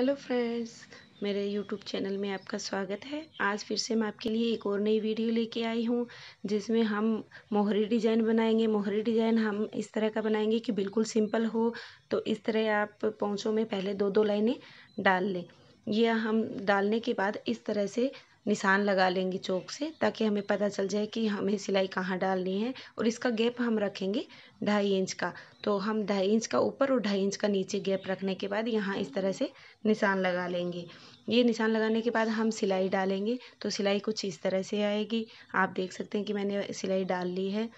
hello friends मेरे YouTube channel में आपका स्वागत है आज फिर से मैं आपके लिए एक और नई वीडियो लेके आई हूँ जिसमें हम मोहरी डिज़ाइन बनाएंगे मोहरी डिज़ाइन हम इस तरह का बनाएंगे कि बिल्कुल सिंपल हो तो इस तरह आप पहुँचों में पहले दो दो लाइनें डाल लें यह हम डालने के बाद इस तरह से निशान लगा लेंगे चौक से ताकि हमें पता चल जाए कि हमें सिलाई कहाँ डालनी है और इसका गैप हम रखेंगे ढाई इंच का तो हम ढाई इंच का ऊपर और ढाई इंच का नीचे गैप रखने के बाद यहाँ इस तरह से निशान लगा लेंगे ये निशान लगाने के बाद हम सिलाई डालेंगे तो सिलाई कुछ इस तरह से आएगी आप देख सकते हैं कि मैंने सिलाई डाल ली है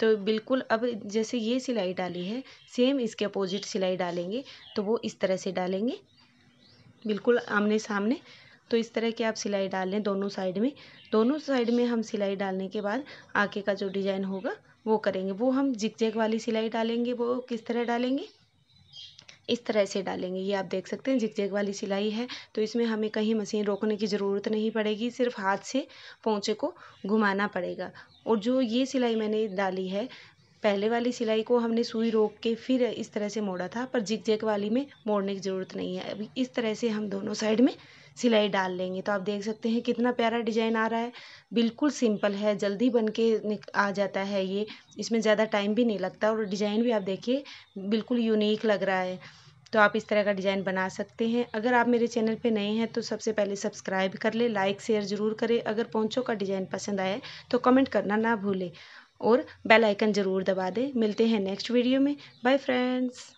तो बिल्कुल अब जैसे ये सिलाई डाली है सेम इसके अपोजिट सिलाई डालेंगे तो वो इस तरह से डालेंगे बिल्कुल आमने सामने तो इस तरह की आप सिलाई डाल लें दोनों साइड में दोनों साइड में हम सिलाई डालने के बाद आगे का जो डिज़ाइन होगा वो करेंगे वो हम जिकजैक वाली सिलाई डालेंगे वो किस तरह डालेंगे इस तरह से डालेंगे ये आप देख सकते हैं झिकझेक वाली सिलाई है तो इसमें हमें कहीं मशीन रोकने की ज़रूरत नहीं पड़ेगी सिर्फ हाथ से पोंछे को घुमाना पड़ेगा और जो ये सिलाई मैंने डाली है पहले वाली सिलाई को हमने सुई रोक के फिर इस तरह से मोड़ा था पर जिक जेक वाली में मोड़ने की ज़रूरत नहीं है अभी इस तरह से हम दोनों साइड में सिलाई डाल लेंगे तो आप देख सकते हैं कितना प्यारा डिजाइन आ रहा है बिल्कुल सिंपल है जल्दी बन के आ जाता है ये इसमें ज़्यादा टाइम भी नहीं लगता और डिजाइन भी आप देखिए बिल्कुल यूनिक लग रहा है तो आप इस तरह का डिज़ाइन बना सकते हैं अगर आप मेरे चैनल पे नए हैं तो सबसे पहले सब्सक्राइब कर ले लाइक शेयर ज़रूर करें अगर पहुँचों का डिज़ाइन पसंद आए तो कमेंट करना ना भूलें और बेल आइकन ज़रूर दबा दें मिलते हैं नेक्स्ट वीडियो में बाय फ्रेंड्स